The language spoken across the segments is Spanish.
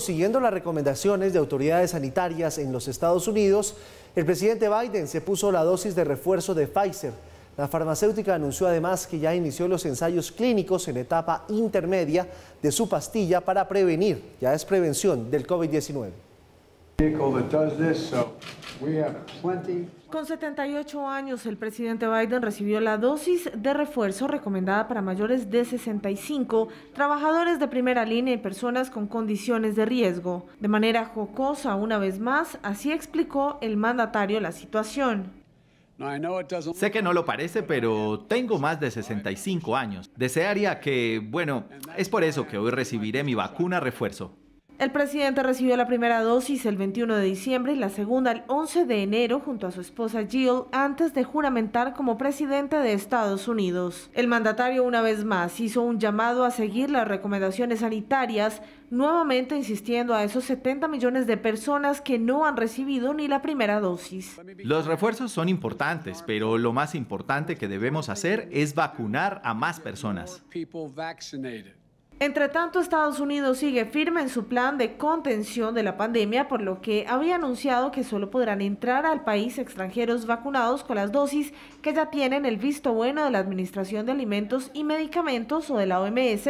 Siguiendo las recomendaciones de autoridades sanitarias en los Estados Unidos, el presidente Biden se puso la dosis de refuerzo de Pfizer. La farmacéutica anunció además que ya inició los ensayos clínicos en etapa intermedia de su pastilla para prevenir, ya es prevención del COVID-19. Con 78 años, el presidente Biden recibió la dosis de refuerzo recomendada para mayores de 65, trabajadores de primera línea y personas con condiciones de riesgo. De manera jocosa, una vez más, así explicó el mandatario la situación. Sé que no lo parece, pero tengo más de 65 años. Desearía que, bueno, es por eso que hoy recibiré mi vacuna refuerzo. El presidente recibió la primera dosis el 21 de diciembre y la segunda el 11 de enero junto a su esposa Jill antes de juramentar como presidente de Estados Unidos. El mandatario una vez más hizo un llamado a seguir las recomendaciones sanitarias, nuevamente insistiendo a esos 70 millones de personas que no han recibido ni la primera dosis. Los refuerzos son importantes, pero lo más importante que debemos hacer es vacunar a más personas. Entre tanto, Estados Unidos sigue firme en su plan de contención de la pandemia, por lo que había anunciado que solo podrán entrar al país extranjeros vacunados con las dosis que ya tienen el visto bueno de la Administración de Alimentos y Medicamentos o de la OMS,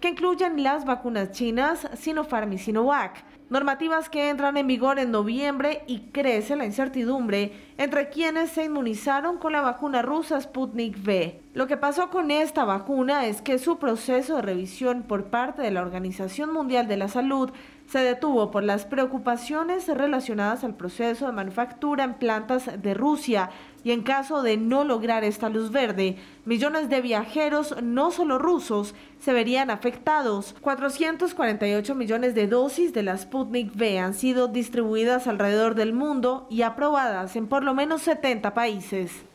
que incluyen las vacunas chinas Sinopharm y Sinovac. Normativas que entran en vigor en noviembre y crece la incertidumbre entre quienes se inmunizaron con la vacuna rusa Sputnik V. Lo que pasó con esta vacuna es que su proceso de revisión por parte de la Organización Mundial de la Salud se detuvo por las preocupaciones relacionadas al proceso de manufactura en plantas de Rusia y en caso de no lograr esta luz verde, millones de viajeros, no solo rusos, se verían afectados. 448 millones de dosis de la Sputnik V han sido distribuidas alrededor del mundo y aprobadas en por lo menos 70 países.